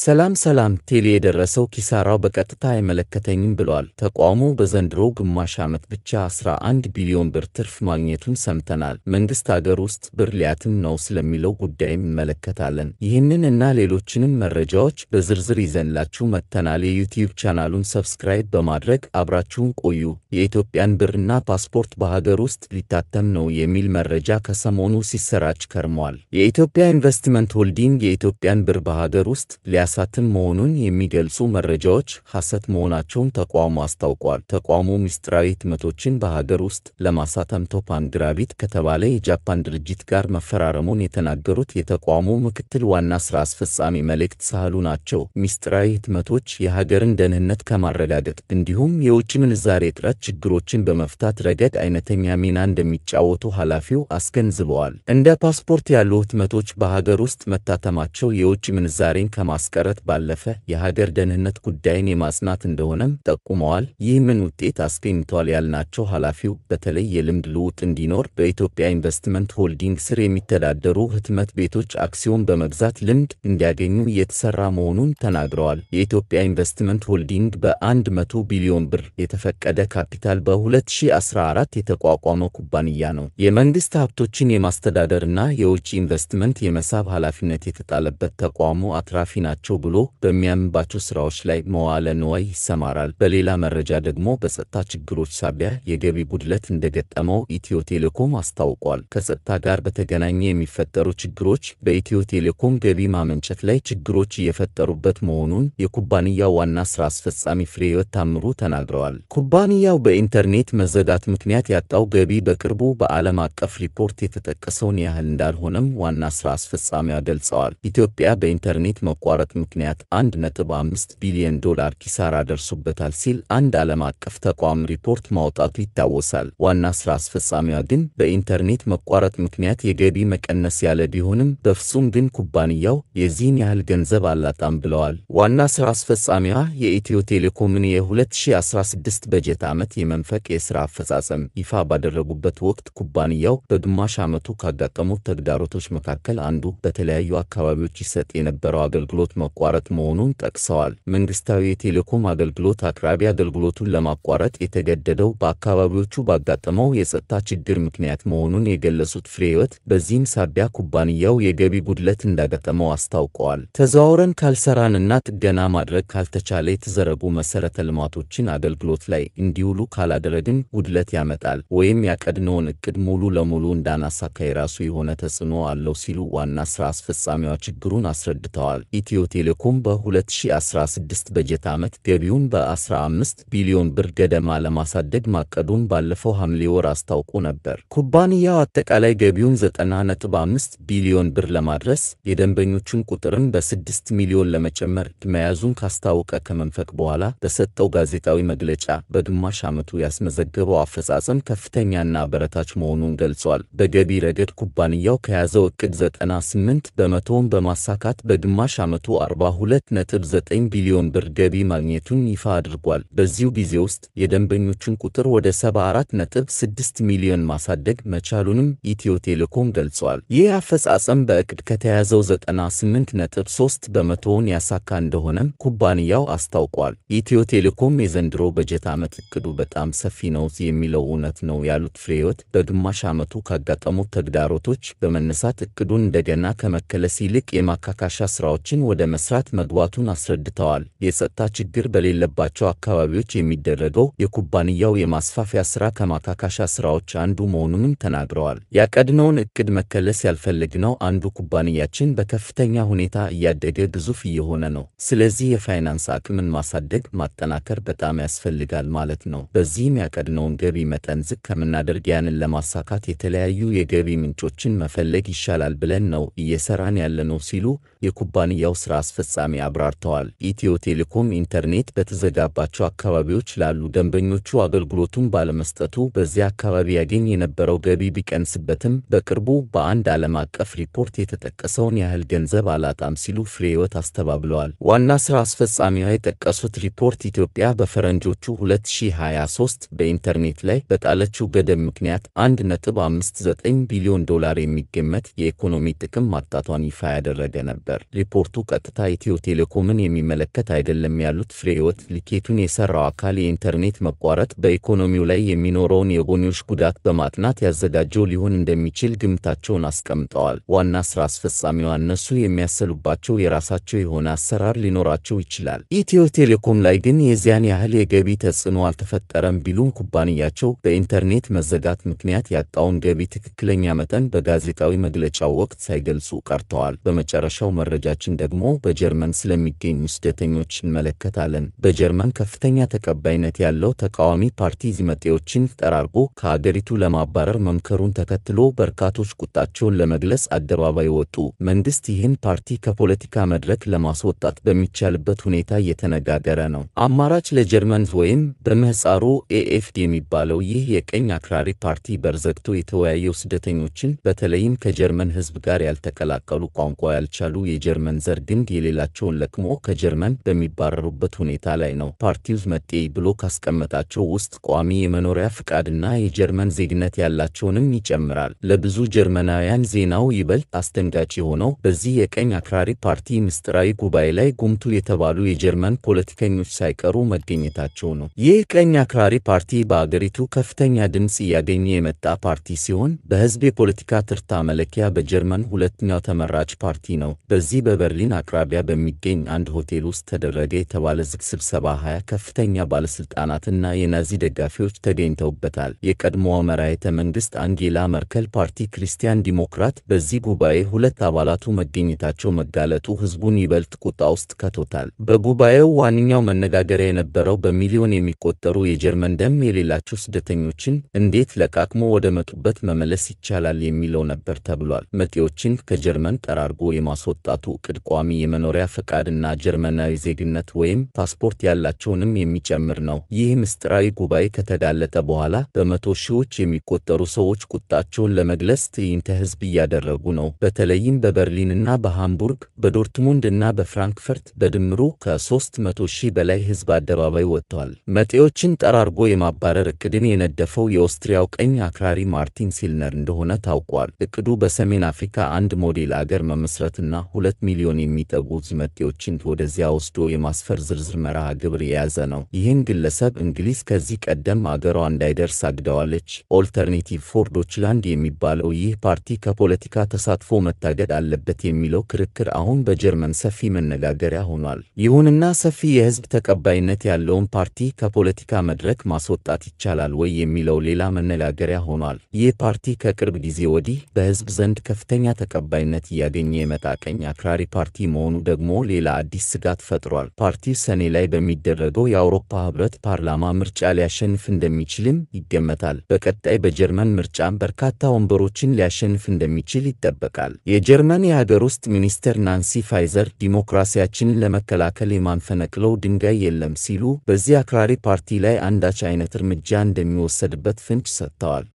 ሰላም ሰላም ቴሌ የደረሰው ኪሳራው በቀጥታ አይመለከተኝም ብሏል። ተቋሙ በዘንድሮ ግማሽ ዓመት ብቻ 11 ቢሊዮን ብር ትርፍ ማግኘቱን ሰምተናል። መንግሥት አገር ውስጥ ብር ሊያትም ነው ስለሚለው ጉዳይም እንመለከታለን። ይህንን እና ሌሎችንም መረጃዎች በዝርዝር ይዘንላችሁ መጥተናል። የዩቲዩብ ቻናሉን ሰብስክራይብ በማድረግ አብራችሁን ቆዩ። የኢትዮጵያን ብርና ፓስፖርት በሀገር ውስጥ ሊታተም ነው የሚል መረጃ ከሰሞኑ ሲሰራጭ ከርሟል። የኢትዮጵያ ኢንቨስትመንት ሆልዲንግ የኢትዮጵያን ብር በሀገር ውስጥ ሊያሳትም መሆኑን የሚገልጹ መረጃዎች ሐሰት መሆናቸውን ተቋሙ አስታውቋል። ተቋሙ ምስጢራዊ ህትመቶችን በሀገር ውስጥ ለማሳተም ቶፓን ግራቢት ከተባለ የጃፓን ድርጅት ጋር መፈራረሙን የተናገሩት የተቋሙ ምክትል ዋና ሥራ አስፈጻሚ መልእክት ሳህሉ ናቸው። ምስጢራዊ ህትመቶች የሀገርን ደህንነት ከማረጋገጥ እንዲሁም የውጭ ምንዛሬ እጥረት ችግሮችን በመፍታት ረገድ አይነተኛ ሚና እንደሚጫወቱ ኃላፊው አስገንዝበዋል። እንደ ፓስፖርት ያሉ ህትመቶች በሀገር ውስጥ መታተማቸው የውጭ ምንዛሬን ከማስ ከማስቀረት ባለፈ የሀገር ደህንነት ጉዳይን የማጽናት እንደሆነም ጠቁመዋል። ይህምን ምን ውጤት አስገኝተዋል ያልናቸው ኃላፊው በተለይ የልምድ ልውጥ እንዲኖር በኢትዮጵያ ኢንቨስትመንት ሆልዲንግ ስር የሚተዳደሩ ህትመት ቤቶች አክሲዮን በመግዛት ልምድ እንዲያገኙ እየተሰራ መሆኑን ተናግረዋል። የኢትዮጵያ ኢንቨስትመንት ሆልዲንግ በ100 ቢሊዮን ብር የተፈቀደ ካፒታል በ2014 የተቋቋመ ኩባንያ ነው። የመንግስት ሀብቶችን የማስተዳደርና የውጭ ኢንቨስትመንት የመሳብ ኃላፊነት የተጣለበት ተቋሙ አትራፊ ናቸው ናቸው ብሎ በሚያምንባቸው ስራዎች ላይ መዋለ ንዋይ ይሰማራል። በሌላ መረጃ ደግሞ በጸጥታ ችግሮች ሳቢያ የገቢ ጉድለት እንደገጠመው ኢትዮ ቴሌኮም አስታውቋል። ከጸጥታ ጋር በተገናኘ የሚፈጠሩ ችግሮች በኢትዮ ቴሌኮም ገቢ ማመንጨት ላይ ችግሮች እየፈጠሩበት መሆኑን የኩባንያው ዋና ስራ አስፈጻሚ ፍሬወት ታምሩ ተናግረዋል። ኩባንያው በኢንተርኔት መዘጋት ምክንያት ያጣው ገቢ በቅርቡ በዓለም አቀፍ ሪፖርት የተጠቀሰውን ያህል እንዳልሆነም ዋና ስራ አስፈጻሚዋ ገልጸዋል። ኢትዮጵያ በኢንተርኔት መቋረጥ መጥፋት ምክንያት 1.5 ቢሊዮን ዶላር ኪሳራ ደርሶበታል ሲል አንድ ዓለም አቀፍ ተቋም ሪፖርት ማውጣቱ ይታወሳል። ዋና ሥራ አስፈጻሚዋ ግን በኢንተርኔት መቋረጥ ምክንያት የገቢ መቀነስ ያለ ቢሆንም በፍጹም ግን ኩባንያው የዚህን ያህል ገንዘብ አላጣም ብለዋል። ዋና ሥራ አስፈጻሚዋ የኢትዮ ቴሌኮምን የ2016 በጀት ዓመት የመንፈቅ የሥራ አፈጻጸም ይፋ ባደረጉበት ወቅት ኩባንያው በግማሽ ዓመቱ ካጋጠሙት ተግዳሮቶች መካከል አንዱ በተለያዩ አካባቢዎች ይሰጥ የነበረው አገልግሎት መቋረጥ መሆኑን ጠቅሰዋል። መንግስታዊ የቴሌኮም አገልግሎት አቅራቢ አገልግሎቱን ለማቋረጥ የተገደደው በአካባቢዎቹ ባጋጠመው የጸጥታ ችግር ምክንያት መሆኑን የገለጹት ፍሬህይወት በዚህም ሳቢያ ኩባንያው የገቢ ጉድለት እንዳጋጠመው አስታውቀዋል። ተዘዋውረን ካልሰራንና ጥገና ማድረግ ካልተቻለ የተዘረጉ መሰረተ ልማቶችን አገልግሎት ላይ እንዲውሉ ካላደረግን ጉድለት ያመጣል ወይም ያቀድነውን እቅድ ሙሉ ለሙሉ እንዳናሳካ የራሱ የሆነ ተጽዕኖ አለው ሲሉ ዋና ስራ አስፈጻሚዋ ችግሩን አስረድተዋል። ኢትዮ ቴሌኮም በ2016 በጀት ዓመት ገቢውን በ15 ቢሊዮን ብር ገደማ ለማሳደግ ማቀዱን ባለፈው ሐምሌ ወር አስታውቆ ነበር። ኩባንያው አጠቃላይ ገቢውን 95 ቢሊዮን ብር ለማድረስ የደንበኞቹን ቁጥርን በ6 ሚሊዮን ለመጨመር መያዙን ካስታወቀ ከመንፈቅ በኋላ በሰጠው ጋዜጣዊ መግለጫ በግማሽ ዓመቱ ያስመዘገበው አፈጻጸም ከፍተኛና አበረታች መሆኑን ገልጿል። በገቢ ረገድ ኩባንያው ከያዘው እቅድ 98 በመቶውን በማሳካት በግማሽ ዓመቱ 42.9 ቢሊዮን ብር ገቢ ማግኘቱን ይፋ አድርጓል። በዚሁ ጊዜ ውስጥ የደንበኞቹን ቁጥር ወደ 74.6 ሚሊዮን ማሳደግ መቻሉንም ኢትዮ ቴሌኮም ገልጿል። ይህ አፈጻጸም በእቅድ ከተያዘው 98.3 በመቶውን ያሳካ እንደሆነም ኩባንያው አስታውቋል። ኢትዮ ቴሌኮም የዘንድሮ በጀት ዓመት እቅዱ በጣም ሰፊ ነው የሚለው እውነት ነው ያሉት ፍሬህይወት በግማሽ ዓመቱ ካጋጠሙት ተግዳሮቶች በመነሳት እቅዱን እንደገና ከመከለስ ይልቅ የማካካሻ ስራዎችን ወደ ወደ መስራት መግባቱን አስረድተዋል። የጸጥታ ችግር በሌለባቸው አካባቢዎች የሚደረገው የኩባንያው የማስፋፊያ ስራ ከማካካሻ ስራዎች አንዱ መሆኑንም ተናግረዋል። ያቀድነውን እቅድ መከለስ ያልፈለግነው አንዱ ኩባንያችን በከፍተኛ ሁኔታ እያደገ ግዙፍ እየሆነ ነው። ስለዚህ የፋይናንስ አቅምን ማሳደግ፣ ማጠናከር በጣም ያስፈልጋል ማለት ነው። በዚህም ያቀድነውን ገቢ መጠን ዝቅ ከምናደርግ ያንን ለማሳካት የተለያዩ የገቢ ምንጮችን መፈለግ ይሻላል ብለን ነው እየሰራን ያለነው ሲሉ የኩባንያው ስራ ስራ አስፈጻሚ አብራርተዋል። ኢትዮ ቴሌኮም ኢንተርኔት በተዘጋባቸው አካባቢዎች ላሉ ደንበኞቹ አገልግሎቱን ባለመስጠቱ በዚያ አካባቢ ያገኝ የነበረው ገቢ ቢቀንስበትም በቅርቡ በአንድ ዓለም አቀፍ ሪፖርት የተጠቀሰውን ያህል ገንዘብ አላጣም ሲሉ ፍሬሕይወት አስተባብለዋል። ዋና ሥራ አስፈጻሚዋ የጠቀሱት ሪፖርት ኢትዮጵያ በፈረንጆቹ 2023 በኢንተርኔት ላይ በጣለችው ገደብ ምክንያት 1.59 ቢሊዮን ዶላር የሚገመት የኢኮኖሚ ጥቅም ማጣቷን ይፋ ያደረገ ነበር። ሪፖርቱ በቀጥታ ኢትዮ ቴሌኮምን የሚመለከት አይደለም ያሉት ፍሬህይወት፣ ልኬቱን የሰራው አካል የኢንተርኔት መቋረጥ በኢኮኖሚው ላይ የሚኖረውን የጎንዮሽ ጉዳት በማጥናት ያዘጋጀው ሊሆን እንደሚችል ግምታቸውን አስቀምጠዋል። ዋና ስራ አስፈጻሚዋ እነሱ የሚያሰሉባቸው የራሳቸው የሆነ አሰራር ሊኖራቸው ይችላል። ኢትዮ ቴሌኮም ላይ ግን የዚያን ያህል የገቢ ተጽዕኖ አልተፈጠረም ቢሉም ኩባንያቸው በኢንተርኔት መዘጋት ምክንያት ያጣውን ገቢ ትክክለኛ መጠን በጋዜጣዊ መግለጫው ወቅት ሳይገልጹ ቀርተዋል። በመጨረሻው መረጃችን ደግሞ በጀርመን ስለሚገኙ ስደተኞች እንመለከታለን። በጀርመን ከፍተኛ ተቀባይነት ያለው ተቃዋሚ ፓርቲ ዚመጤዎችን ጠራርጎ ከአገሪቱ ለማባረር መምከሩን ተከትሎ በርካቶች ቁጣቸውን ለመግለጽ አደባባይ ወጡ። መንግስት ይህን ፓርቲ ከፖለቲካ መድረክ ለማስወጣት በሚቻልበት ሁኔታ እየተነጋገረ ነው። አማራጭ ለጀርመን ወይም በምህፃሩ ኤኤፍዲ የሚባለው ይህ የቀኝ አክራሪ ፓርቲ በርዘግቶ የተወያየው ስደተኞችን በተለይም ከጀርመን ህዝብ ጋር ያልተቀላቀሉ ቋንቋ ያልቻሉ የጀርመን ዘር ግን አንድ የሌላቸውን ለቅሞ ከጀርመን በሚባረሩበት ሁኔታ ላይ ነው። ፓርቲው መጤ ብሎ ካስቀመጣቸው ውስጥ ቋሚ የመኖሪያ ፍቃድና የጀርመን ዜግነት ያላቸውንም ይጨምራል። ለብዙ ጀርመናውያን ዜናው ይበልጥ አስደንጋጭ የሆነው በዚህ የቀኝ አክራሪ ፓርቲ ምስጢራዊ ጉባኤ ላይ ጉምቱ የተባሉ የጀርመን ፖለቲከኞች ሳይቀሩ መገኘታቸው ነው። ይህ ቀኝ አክራሪ ፓርቲ በአገሪቱ ከፍተኛ ድምፅ እያገኘ የመጣ ፓርቲ ሲሆን በህዝብ የፖለቲካ ትርታ መለኪያ በጀርመን ሁለተኛው ተመራጭ ፓርቲ ነው። በዚህ በበርሊን አ አቅራቢያ በሚገኝ አንድ ሆቴል ውስጥ ተደረገ የተባለ ዝግ ስብሰባ ሀያ ከፍተኛ ባለስልጣናትና የናዚ ደጋፊዎች ተገኝተውበታል። የቀድሞዋ መራሄተ መንግስት አንጌላ መርከል ፓርቲ ክርስቲያን ዲሞክራት በዚህ ጉባኤ ሁለት አባላቱ መገኘታቸው መጋለጡ ህዝቡን ይበልጥ ቁጣ ውስጥ ከቶታል። በጉባኤው ዋነኛው መነጋገሪያ የነበረው በሚሊዮን የሚቆጠሩ የጀርመን ደም የሌላቸው ስደተኞችን እንዴት ለቃቅሞ ወደ መጡበት መመለስ ይቻላል የሚለው ነበር ተብሏል። መጤዎችን ከጀርመን ጠራርጎ የማስወጣቱ ዕቅድ ቋሚ የመኖሪያ ፈቃድና ጀርመናዊ ዜግነት ወይም ፓስፖርት ያላቸውንም የሚጨምር ነው። ይህ ምስጢራዊ ጉባኤ ከተዳለጠ በኋላ በመቶ ሺዎች የሚቆጠሩ ሰዎች ቁጣቸውን ለመግለጽ ትዕይንተ ህዝብ እያደረጉ ነው። በተለይም በበርሊንና በሃምቡርግ፣ በዶርትሙንድ እና በፍራንክፈርት በድምሩ ከ300 ሺህ በላይ ህዝብ አደባባይ ወጥተዋል። መጤዎችን ጠራርጎ የማባረር እቅድን የነደፈው የኦስትሪያው ቀኝ አክራሪ ማርቲን ሲልነር እንደሆነ ታውቋል። እቅዱ በሰሜን አፍሪካ አንድ ሞዴል አገር መመስረትና ሁለት ሚሊዮን የሚጠ የሚጠጉት መጤዎችን ወደዚያ ወስዶ የማስፈር ዝርዝር መርሃ ግብር የያዘ ነው። ይህን ግለሰብ እንግሊዝ ከዚህ ቀደም አገሯ እንዳይደርስ አግደዋለች። ኦልተርኔቲቭ ፎር ዶችላንድ የሚባለው ይህ ፓርቲ ከፖለቲካ ተሳትፎ መታገድ አለበት የሚለው ክርክር አሁን በጀርመን ሰፊ መነጋገሪያ ሆኗል። ይሁንና ሰፊ የህዝብ ተቀባይነት ያለውን ፓርቲ ከፖለቲካ መድረክ ማስወጣት ይቻላል ወይ የሚለው ሌላ መነጋገሪያ ሆኗል። ይህ ፓርቲ ከቅርብ ጊዜ ወዲህ በህዝብ ዘንድ ከፍተኛ ተቀባይነት እያገኘ የመጣ ቀኝ አክራሪ ፓርቲ መሆ መሆኑ ደግሞ ሌላ አዲስ ስጋት ፈጥሯል። ፓርቲው ሰኔ ላይ በሚደረገው የአውሮፓ ህብረት ፓርላማ ምርጫ ሊያሸንፍ እንደሚችልም ይገመታል። በቀጣይ በጀርመን ምርጫም በርካታ ወንበሮችን ሊያሸንፍ እንደሚችል ይጠበቃል። የጀርመን የሀገር ውስጥ ሚኒስትር ናንሲ ፋይዘር ዲሞክራሲያችንን ለመከላከል የማንፈነቅለው ድንጋይ የለም ሲሉ በዚህ አክራሪ ፓርቲ ላይ አንዳች አይነት እርምጃ እንደሚወሰድበት ፍንጭ ሰጥተዋል።